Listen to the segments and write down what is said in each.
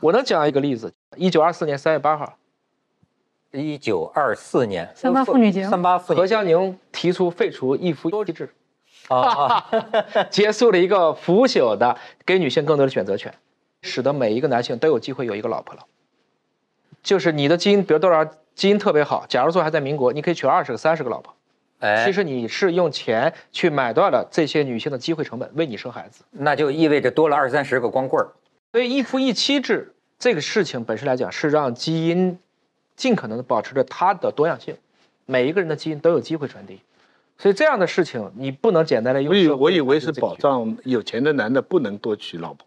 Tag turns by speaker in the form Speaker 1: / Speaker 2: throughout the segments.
Speaker 1: 我能讲一个例子：一九二四年三月八号，一九二四年三八妇女节，三八妇女节，何香凝提出废除一夫多妻制，啊哈，结束了一个腐朽的，给女性更多的选择权，使得每一个男性都有机会有一个老婆了。就是你的基因，比如多少基因特别好，假如说还在民国，你可以娶二十个、三十个老婆。哎，其实你是用钱去买断了这些女性的机会成本，为你生孩子，那就意味着多了二三十个光棍儿。所以一夫一妻制这个事情本身来讲，是让基因尽可能的保持着它的多样性，每一个人的基因都有机会传递。所以这样的事情你不能简单的用。我以为是保
Speaker 2: 障有钱的男的不能多娶老婆，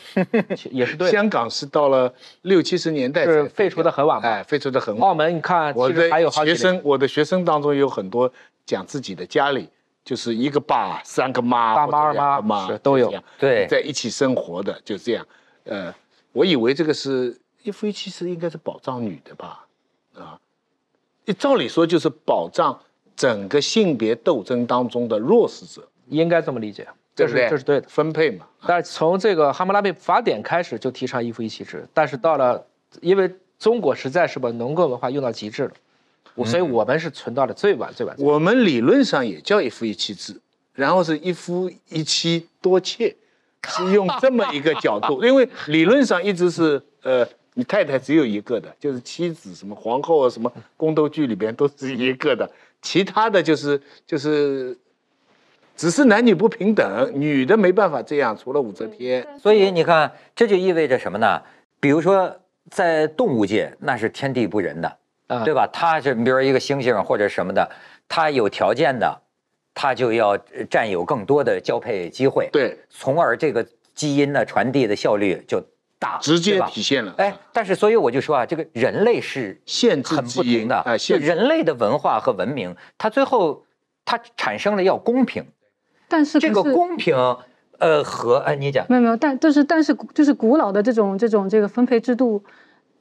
Speaker 2: 也是对。香港是到了六七十年代是废除的很晚，哎，废除的很晚。澳门你看，我的学生，我的学生当中有很多讲自己的家里。就是一个爸三个妈，爸妈二妈，妈都有，对，在一起生活的就这样。呃，我以为这个是一夫一妻制，应该是保障女的吧？啊，照理说就是保障整个性别斗争当中的弱势者，应
Speaker 1: 该这么理解，这是这是对的分配嘛。但是从这个《哈姆拉贝法典》开始就提倡一夫一妻制，但是到了，因为中国实在是把农耕文化用到极致了。所以我们是存到了最晚最晚。我们理论上也叫一夫一妻制，然后是
Speaker 2: 一夫一妻多妾，是用这么一个角度。因为理论上一直是呃，你太太只有一个的，就是妻子，什么皇后啊，什么宫斗剧里边都是一个的，其他的就是就是，只是男女
Speaker 3: 不平等，女的没办法这样，除了武则天。所以你看，这就意味着什么呢？比如说在动物界，那是天地不仁的。啊，对吧？他是，比如一个猩猩或者什么的，他有条件的，他就要占有更多的交配机会，对，从而这个基因呢传递的效率就大，直接体现了。哎，但是所以我就说啊，这个人类是限制不因的，人类的文化和文明，它最后它产生了要公平，
Speaker 4: 但是这个公
Speaker 3: 平，呃，和哎，你讲没
Speaker 4: 有没有，但就是但是就是古老的这种这种这个分配制度。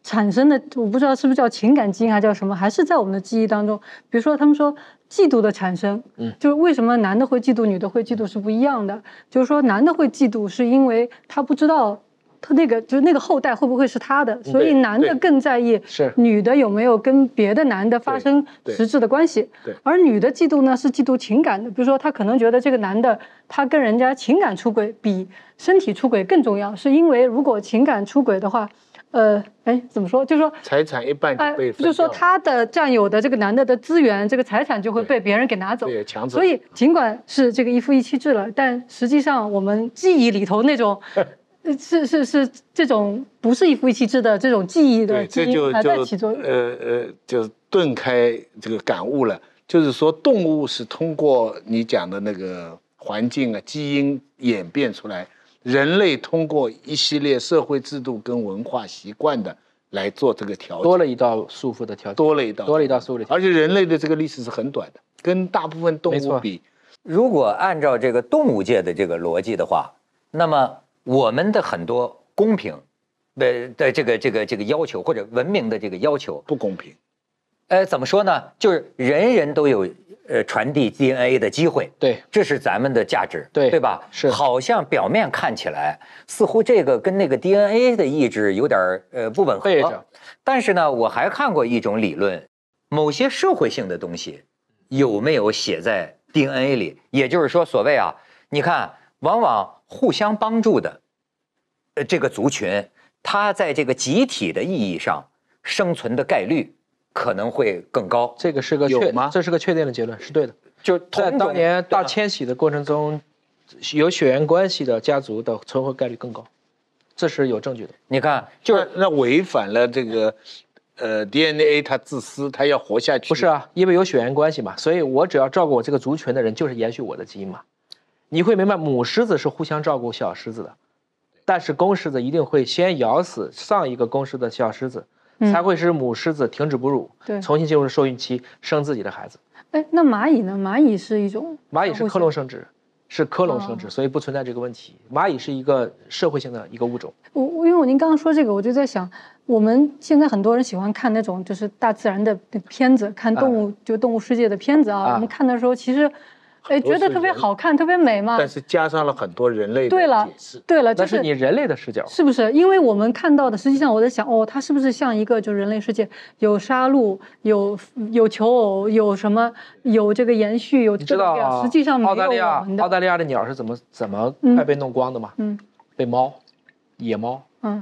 Speaker 4: 产生的我不知道是不是叫情感基因还是叫什么，还是在我们的记忆当中。比如说，他们说嫉妒的产生，嗯，就是为什么男的会嫉妒，女的会嫉妒是不一样的。就是说，男的会嫉妒是因为他不知道他那个就是那个后代会不会是他的，所以男的更在意女的有没有跟别的男的发生实质的关系。对，而女的嫉妒呢是嫉妒情感的，比如说她可能觉得这个男的他跟人家情感出轨比身体出轨更重要，是因为如果情感出轨的话。呃，哎，怎么说？就是说，
Speaker 2: 财产一半被，就就说他
Speaker 4: 的占有的这个男的的资源，这个财产就会被别人给拿走，对，抢走。所以尽管是这个一夫一妻制了，但实际上我们记忆里头那种，是是是这种不是一夫一妻制的这种记忆的基因还在起作用。
Speaker 2: 呃呃，就是顿开这个感悟了，就是说动物是通过你讲的那个环境啊，基因演变出来。人类通过一系列社会制度跟文化习惯的来做这个调节，多了一道束缚的调节，多了一道，多了一道束缚。
Speaker 3: 而且人类的这个历史是很短的，跟大部分动物比。如果按照这个动物界的这个逻辑的话，那么我们的很多公平，的的这个这个这个要求或者文明的这个要求不公平。呃，怎么说呢？就是人人都有呃传递 DNA 的机会，对，这是咱们的价值，对，对吧？是。好像表面看起来似乎这个跟那个 DNA 的意志有点呃不吻合，但是呢，我还看过一种理论，某些社会性的东西有没有写在 DNA 里？也就是说，所谓啊，你看，往往互相帮助的呃这个族群，它在这个集体的意义上生存的概率。可能会更高，这个是个确
Speaker 1: 吗？这是个确
Speaker 3: 定的结论，是对的。就在当年大迁徙的
Speaker 1: 过程中，有血缘关系的家族的存活概率更高，这是有证据的。你
Speaker 2: 看，就是那违反了这个，呃，DNA，它自私，它要活下去。
Speaker 1: 不是啊，因为有血缘关系嘛，所以我只要照顾我这个族群的人，就是延续我的基因嘛。你会明白，母狮子是互相照顾小狮子的，但是公狮子一定会先咬死上一个公狮的小狮子。才会使母狮子停止哺乳，对，重新进入受孕期生自己的孩子。
Speaker 4: 哎，那蚂蚁呢？蚂蚁是一种
Speaker 1: 蚂蚁是克隆生殖，是克隆生殖，所以不存在这个问题。蚂蚁是一个社会性的一个物种。
Speaker 4: 我因为我您刚刚说这个，我就在想，我们现在很多人喜欢看那种就是大自然的片子，看动物就动物世界的片子啊。我们看的时候，其实。哎，觉得特别好看，特别美嘛？但是
Speaker 2: 加上了很多人类对
Speaker 4: 了，对了，那是你人
Speaker 2: 类的视角，是
Speaker 4: 不是？因为我们看到的，实际上我在想，哦，它是不是像一个就是人类世界有杀戮、有有求偶、有什么、有这个延续、有这个，实际上没有。澳大利亚，
Speaker 1: 澳大利亚的鸟是怎么怎么快被弄光的嘛？嗯，被猫，野猫。嗯，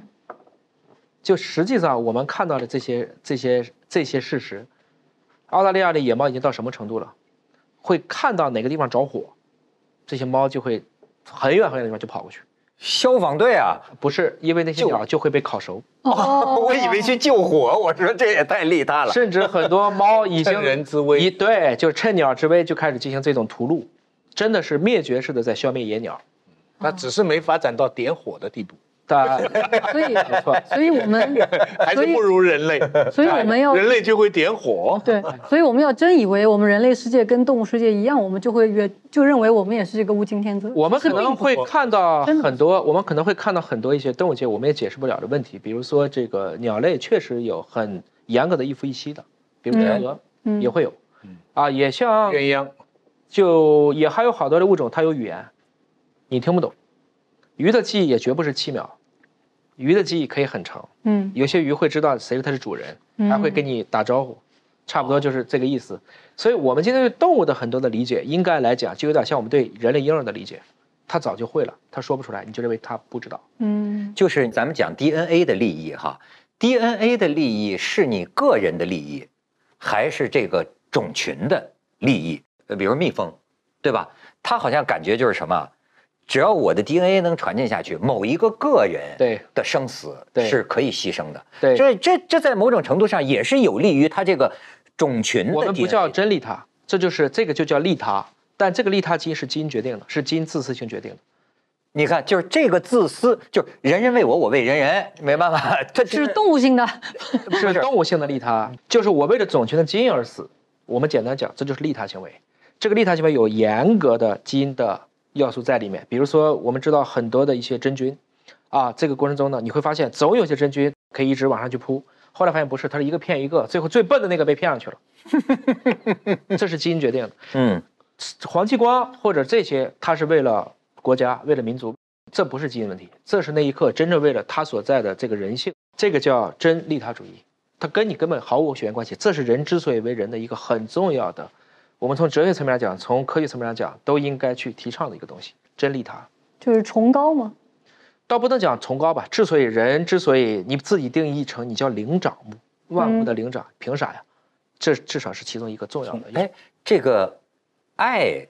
Speaker 1: 就实际上我们看到的这些这些这些事实，澳大利亚的野猫已经到什么程度了？会看到哪个地方着火，这些猫就会很远很远的地方就跑过去。消防队啊，不是，因为那些鸟就会被烤熟。哦，我以为去救火，我说这也太利他了。甚至很多猫 已经趁人之危，一对就趁鸟之危就开始进行这种屠戮，真的是灭绝式的在消灭野鸟，那只是没发展到点火的地步。对
Speaker 2: 所以，所以我们 还是不如人类。所以我们要人类就会点火。
Speaker 4: 对，所以我们要真以为我们人类世界跟动物世界一样，我们就会越就认为我们也是这个物竞天择。
Speaker 1: 我们可能会看到很多，我们可能会看到很多一些动物界我们也解释不了的问题，比如说这个鸟类确实有很严格的一夫一妻的，比如天鹅也会有，啊，也像鸳鸯，就也还有好多的物种它有语言，你听不懂。鱼的记忆也绝不是七秒，鱼的记忆可以很长。嗯，有些鱼会知道谁是它的主人，还会跟你打招呼，差不多就是这个意思。所以，我们今天对动物的很多的理解，应该来讲就有点像我们对人类婴儿的理
Speaker 3: 解，他早就会了，他说不出来，你就认为他不知道。嗯，就是咱们讲 DNA 的利益哈，DNA 的利益是你个人的利益，还是这个种群的利益？呃，比如蜜蜂，对吧？它好像感觉就是什么。只要我的 DNA 能传进下去，某一个个人的生死是可以牺牲的。对，所以这这在某种程度上也是有利于他这个种群
Speaker 1: 的。我们不叫真利他，这就是这个就叫利他。但这个利他基因是基因决定的，是基因
Speaker 3: 自私性决定的。你看，就是这个自私，就是人人为我，我为人人，没办法，这是动物性的，是动物性的利他，就是我为了种群的基因而死。
Speaker 1: 我们简单讲，这就是利他行为。这个利他行为有严格的基因的。要素在里面，比如说我们知道很多的一些真菌，啊，这个过程中呢，你会发现总有些真菌可以一直往上去扑，后来发现不是，它是一个骗一个，最后最笨的那个被骗上去了，这是基因决定的。嗯，黄继光或者这些，他是为了国家、为了民族，这不是基因问题，这是那一刻真正为了他所在的这个人性，这个叫真利他主义，他跟你根本毫无血缘关系，这是人之所以为人的一个很重要的。我们从哲学层面来讲，从科学层面来讲，都应该去提倡的一个东西，真利他，
Speaker 4: 就是崇高吗？
Speaker 1: 倒不能讲崇高吧。之所以人之所以你自己定义成你叫灵长目万物的灵长，凭啥呀？这至少是其中一个重要的。哎，这个爱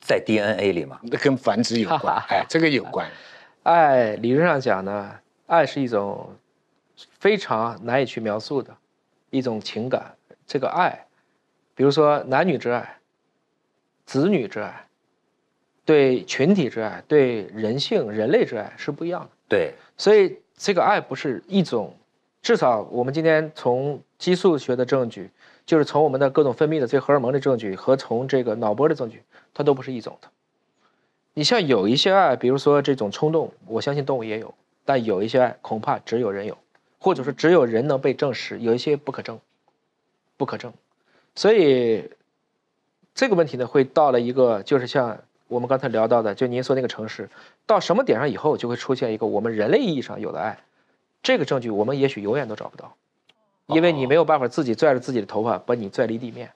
Speaker 1: 在 DNA 里吗？那跟繁殖有关。哎，这个有关。爱理论上讲呢，爱是一种非常难以去描述的一种情感。这个爱。比如说，男女之爱、子女之爱、对群体之爱、对人性、人类之爱是不一样的。对，所以这个爱不是一种，至少我们今天从激素学的证据，就是从我们的各种分泌的这荷尔蒙的证据和从这个脑波的证据，它都不是一种的。你像有一些爱，比如说这种冲动，我相信动物也有，但有一些爱恐怕只有人有，或者说只有人能被证实，有一些不可证，不可证。所以，这个问题呢，会到了一个，就是像我们刚才聊到的，就您说那个城市，到什么点上以后，就会出现一个我们人类意义上有的爱，这个证据我们也许永远都找不到，因为你没有办法自己拽着自己的头发把你拽
Speaker 3: 离地面，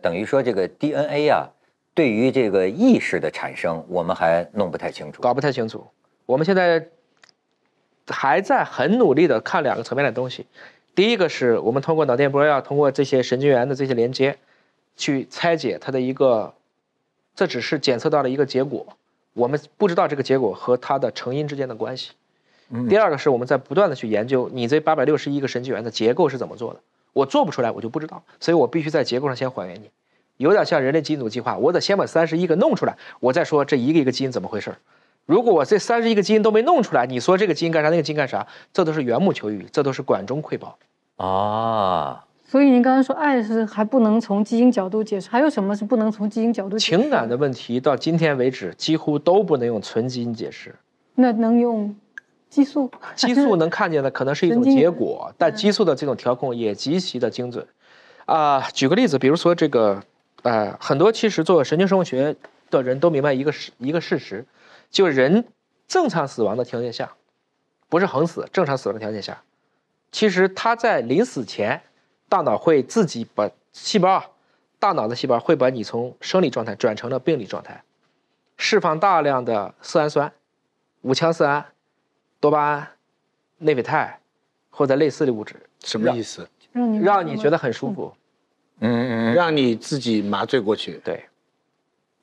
Speaker 3: 等于说这个 DNA 啊，对于这个意识的产生，我们还弄不太清楚，搞不太清楚。我们现在还在
Speaker 1: 很努力的看两个层面的东西。第一个是我们通过脑电波，要通过这些神经元的这些连接，去拆解它的一个，这只是检测到了一个结果，我们不知道这个结果和它的成因之间的关系。第二个是我们在不断的去研究你这八百六十一个神经元的结构是怎么做的，我做不出来，我就不知道，所以我必须在结构上先还原你，有点像人类基因组计划，我得先把三十一个弄出来，我再说这一个一个基因怎么回事。如果我这三十一个基因都没弄出来，你说这个基因干啥，那个基因干啥？这都是缘木求鱼，这都是管中窥豹啊！
Speaker 4: 所以您刚才说爱是还不能从基因角度解释，还有什么是不能从基因角度？情
Speaker 1: 感的问题到今天为止几乎都不能用纯基因解释，
Speaker 4: 那能用激素？激素能
Speaker 1: 看见的可能是一种结果，但激素的这种调控也极其的精准啊！举个例子，比如说这个，呃，很多其实做神经生物学的人都明白一个事一个事实。就人正常死亡的条件下，不是横死，正常死亡的条件下，其实他在临死前，大脑会自己把细胞，大脑的细胞会把你从生理状态转成了病理状态，释放大量的色氨酸、五羟色胺、多巴胺、内啡肽，或者类似的物质。什么意思？
Speaker 4: 让你让你觉得
Speaker 1: 很舒服，嗯，让你自己麻醉过去。对，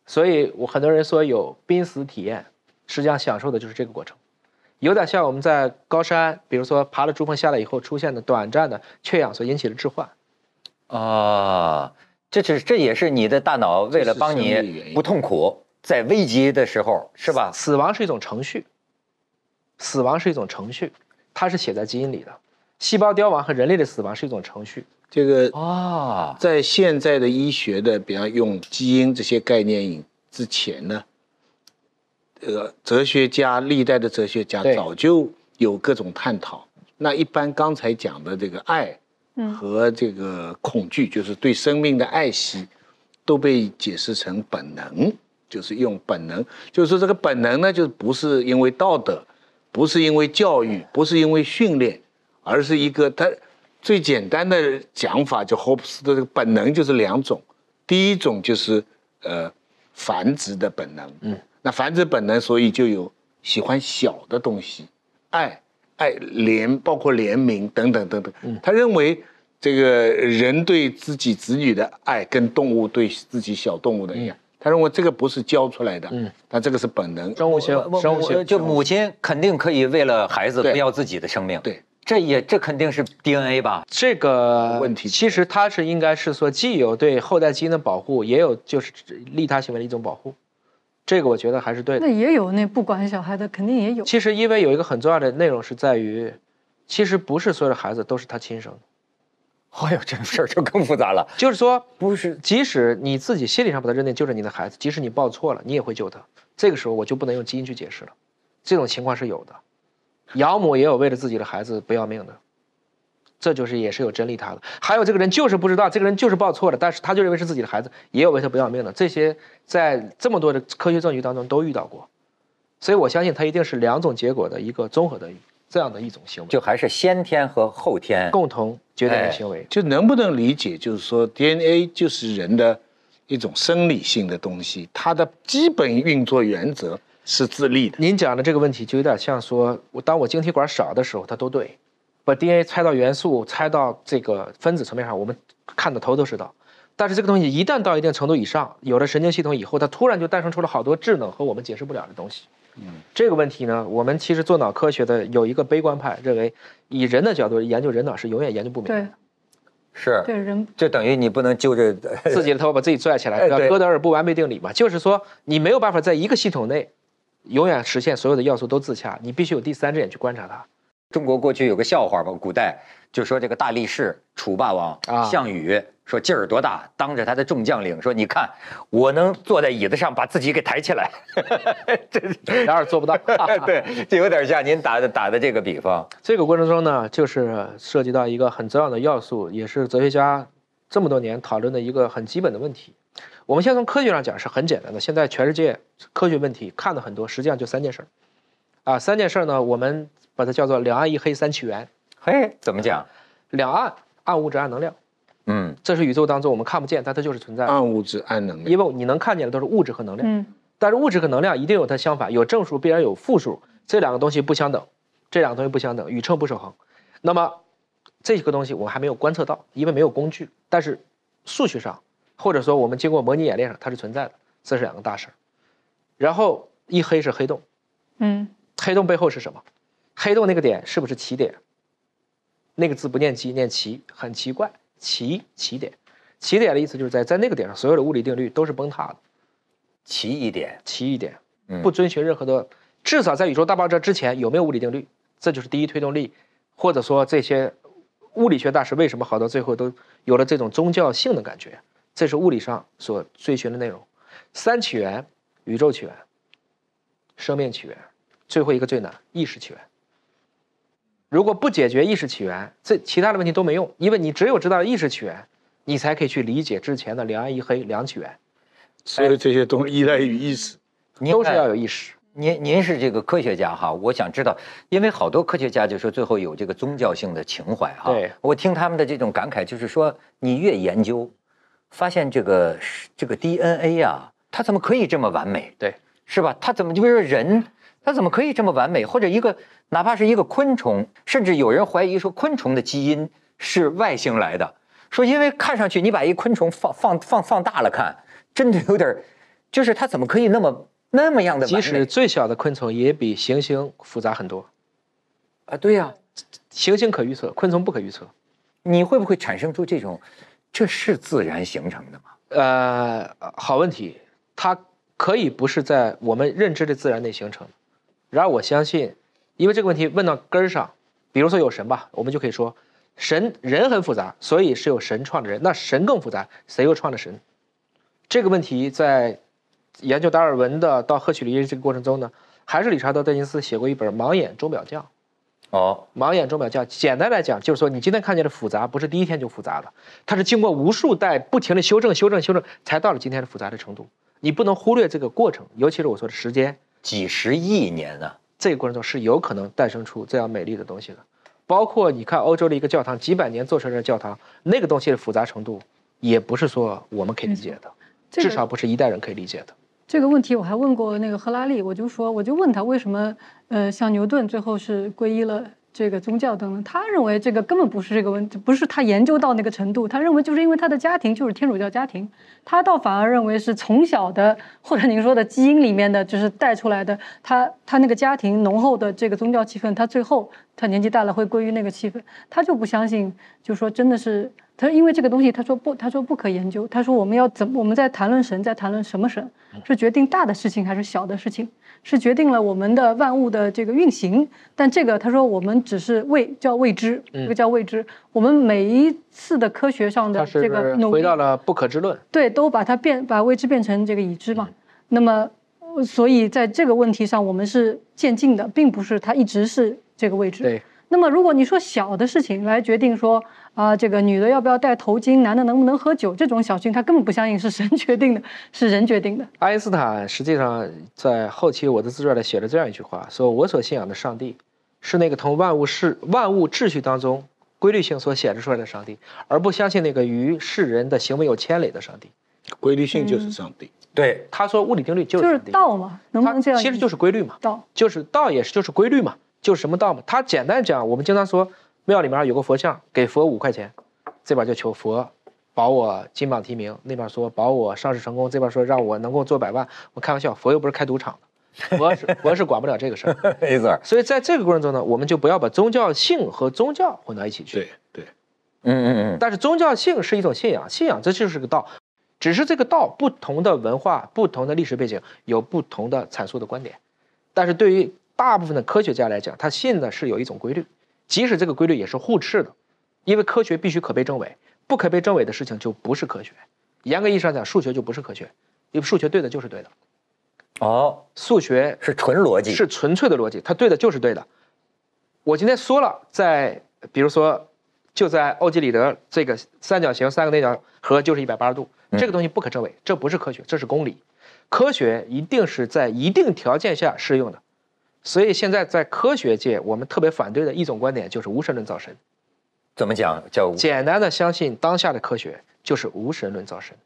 Speaker 1: 所以我很多人说有濒死体验。实际上享受的就是这个过程，有点像我们在高山，比如说爬了珠峰下来以后出现的短暂的缺氧所引起的置换，
Speaker 3: 啊，这是这也是你的大脑为了帮你不痛苦，在危急的时候是吧？死亡是一种程序，
Speaker 1: 死亡是一种程序，它是写在基因里的，细胞凋亡和人类的死亡是一种程序，这个啊，
Speaker 2: 在现在的医学的，比方用基因这些概念之前呢。呃，哲学家历代的哲学家早就有各种探讨。那一般刚才讲的这个爱和这个恐惧，就是对生命的爱惜，都被解释成本能，就是用本能。就是这个本能呢，就不是因为道德，不是因为教育，不是因为训练，而是一个它最简单的讲法，就霍布斯的这个本能就是两种，第一种就是呃繁殖的本能。嗯。那繁殖本能，所以就有喜欢小的东西，爱、爱、怜，包括怜悯等等等等。他认为这个人对自己子女的爱，跟动物对自己小动物的爱，他认为这个不是教出来的，嗯，
Speaker 3: 但这个是本能。生物性，生物性，就母亲肯定可以为了孩子不要自己的生命。对，这也这肯定是 DNA 吧？这个问题，其实它是应该是说，
Speaker 1: 既有对后代基因的保护，也有就是利他行为的一种保护。这个我觉得还是对的，那
Speaker 4: 也有那不管小孩的肯定也有。
Speaker 1: 其实因为有一个很重要的内容是在于，其实不是所有的孩子都是他亲生的。哎呦，这个事儿就更复杂了，就是说不是，即使你自己心理上把他认定就是你的孩子，即使你抱错了，你也会救他。这个时候我就不能用基因去解释了，这种情况是有的，养母也有为了自己的孩子不要命的。这就是也是有真理他的，还有这个人就是不知道，这个人就是报错了，但是他就认为是自己的孩子，也有为他不要命的，这些在这么多的科学证据当中都遇到过，所以我相信他一定是两种结果的一个综合的这样的一种行为，
Speaker 3: 就还是先天和后天共同决定的行为，
Speaker 2: 就能不能理解就是说 DNA 就是人的一种生理性的东西，它的基本运作
Speaker 1: 原则是自立的。您讲的这个问题就有点像说，我当我晶体管少的时候，它都对。把 DNA 拆到元素，拆到这个分子层面上，我们看的头头是道。但是这个东西一旦到一定程度以上，有了神经系统以后，它突然就诞生出了好多智能和我们解释不了的东西。嗯，这个问题呢，我们其实做脑科学的有一个悲观派认为，以人的角度研究人脑是永远研究不明。白的。是。对人就等于你不能
Speaker 3: 揪着 自己的头把自己拽起来，
Speaker 1: 哥德尔不完备定理嘛，就是说你没有办法在一个系统内永远实现所有的要素都自洽，你必须有第三只眼去观察它。
Speaker 3: 中国过去有个笑话吧？古代就说这个大力士楚霸王项羽说劲儿多大？当着他的众将领说：“你看，我能坐在椅子上把自己给抬起来。”这哪儿做不到？对，这有点像您打的打的这个比方。这个
Speaker 1: 过程中呢，就是涉及到一个很重要的要素，也是哲学家这么多年讨论的一个很基本的问题。我们先从科学上讲是很简单的。现在全世界科学问题看的很多，实际上就三件事儿啊，三件事儿呢，我们。把它叫做“两岸一黑三起源”，嘿，怎么讲？两岸暗物质、暗能量，嗯，这是宇宙当中我们看不见，但它就是存在暗物质、暗能量。因为你能看见的都是物质和能量，嗯，但是物质和能量一定有它相反，有正数必然有负数，这两个东西不相等，这两个东西不相等，宇称不守恒。那么这个东西我们还没有观测到，因为没有工具，但是数学上，或者说我们经过模拟演练上，它是存在的，这是两个大事。然后一黑是黑洞，嗯，黑洞背后是什么？黑洞那个点是不是奇点？那个字不念奇，念奇，很奇怪，奇起点，起点的意思就是在在那个点上，所有的物理定律都是崩塌的，奇异点，奇异点，不遵循任何的，至少在宇宙大爆炸之前有没有物理定律？这就是第一推动力，或者说这些物理学大师为什么好到最后都有了这种宗教性的感觉？这是物理上所追寻的内容：三起源，宇宙起源，生命起源，最后一个最难，意识起源。如果不解决意识起源，这其他的问题都没用，因为你只有知道意识起源，你才可以去理解之前的良安一黑良起源。
Speaker 3: 所以这些东西依赖于意识，都是要有意识。您您是这个科学家哈，我想知道，因为好多科学家就说最后有这个宗教性的情怀哈。对。我听他们的这种感慨，就是说你越研究，发现这个这个 DNA 啊，它怎么可以这么完美？对。是吧？它怎么就比如说人，它怎么可以这么完美？或者一个哪怕是一个昆虫，甚至有人怀疑说昆虫的基因是外星来的，说因为看上去你把一昆虫放放放放大了看，真的有点，就是它怎么可以那么那么样的完美？即使最小的昆虫也比行星复杂很多，啊，对呀，行星可预测，昆虫不可预测，你会不会产生出这种，这是自然形成的吗？
Speaker 1: 呃，好问题，它。可以不是在我们认知的自然内形成的，然而我相信，因为这个问题问到根儿上，比如说有神吧，我们就可以说神人很复杂，所以是有神创的人。那神更复杂，谁又创的神？这个问题在研究达尔文的到赫胥黎这个过程中呢，还是理查德戴金斯写过一本《盲眼钟表匠》。哦，《盲眼钟表匠》简单来讲就是说，你今天看见的复杂不是第一天就复杂的，它是经过无数代不停的修正、修正、修正，才到了今天的复杂的程度。你不能忽略这个过程，尤其是我说的时间几十亿年呢，这个过程中是有可能诞生出这样美丽的东西的。包括你看欧洲的一个教堂，几百年做成的教堂，那个东西的复杂程度，也不是说我们可以理解的，至少不是一代人可以理解的。
Speaker 4: 这个问题我还问过那个赫拉利，我就说我就问他为什么，呃，像牛顿最后是皈依了。这个宗教等等，他认为这个根本不是这个问题，不是他研究到那个程度。他认为就是因为他的家庭就是天主教家庭，他倒反而认为是从小的或者您说的基因里面的就是带出来的。他他那个家庭浓厚的这个宗教气氛，他最后他年纪大了会归于那个气氛。他就不相信，就说真的是他因为这个东西，他说不，他说不可研究。他说我们要怎么，我们在谈论神，在谈论什么神，是决定大的事情还是小的事情？是决定了我们的万物的这个运行，但这个他说我们只是未叫未知，这个叫未知。我们每一次的科学上的这个努力，回到
Speaker 1: 了不可知论。
Speaker 4: 对，都把它变把未知变成这个已知嘛。那么，所以在这个问题上，我们是渐进的，并不是它一直是这个位置。对。那么，如果你说小的事情来决定说啊，这个女的要不要戴头巾，男的能不能喝酒，这种小事情，他根本不相信是神决定的，是人决定的。
Speaker 1: 爱因斯坦实际上在后期我的自传里写了这样一句话：，说我所信仰的上帝，是那个从万物世万物秩序当中规律性所显示出来的上帝，而不相信那个与世人的行为有牵累的上帝。规律性就是上帝。对，他说物理定律就是道
Speaker 4: 嘛，能不能这样？其实就
Speaker 1: 是规律嘛。道就是道，也是就是规律嘛。就是什么道嘛？他简单讲，我们经常说庙里面有个佛像，给佛五块钱，这边就求佛保我金榜题名，那边说保我上市成功，这边说让我能够做百万。我开玩笑，佛又不是开赌场的，佛是 佛是管不了这个事儿。没错。所以在这个过程中呢，我们就不要把宗教性和宗教混到一起去。对对，嗯嗯嗯。但是宗教性是一种信仰，信仰这就是个道，只是这个道不同的文化、不同的历史背景有不同的阐述的观点，但是对于。大部分的科学家来讲，他信的是有一种规律，即使这个规律也是互斥的，因为科学必须可被证伪，不可被证伪的事情就不是科学。严格意义上讲，数学就不是科学，因为数学对的就是对的。哦，数学是纯逻辑，是纯粹的逻辑，它对的就是对的。我今天说了，在比如说，就在欧几里得这个三角形三个内角和就是一百八十度，这个东西不可证伪，这不是科学，这是公理。科学一定是在一定条件下适用的。所以现在在科学界，我们特别反对的一种观点就是无神论造神。怎么讲？叫简单的相信当下的科学就是无神论造神。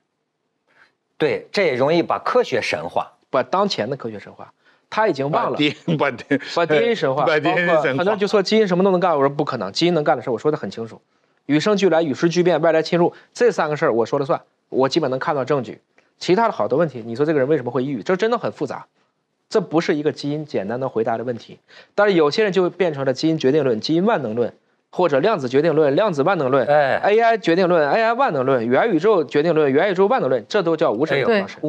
Speaker 1: 对，这也容易把科学神化，把当前的科学神化。他已经忘了把把把基因神化，包括很多人就说基因什么都能干，我说不可能。基因能干的事，我说的很清楚：与生俱来、与时俱变、外来侵入这三个事儿我说了算，我基本能看到证据。其他的好多问题，你说这个人为什么会抑郁？这真的很复杂。这不是一个基因简单的回答的问题，但是有些人就变成了基因决定论、基因万能论，或者量子决定论、量子万能论，哎，AI 决定论、AI 万能论、元宇宙决定论、元宇宙万能论，这都叫无神论。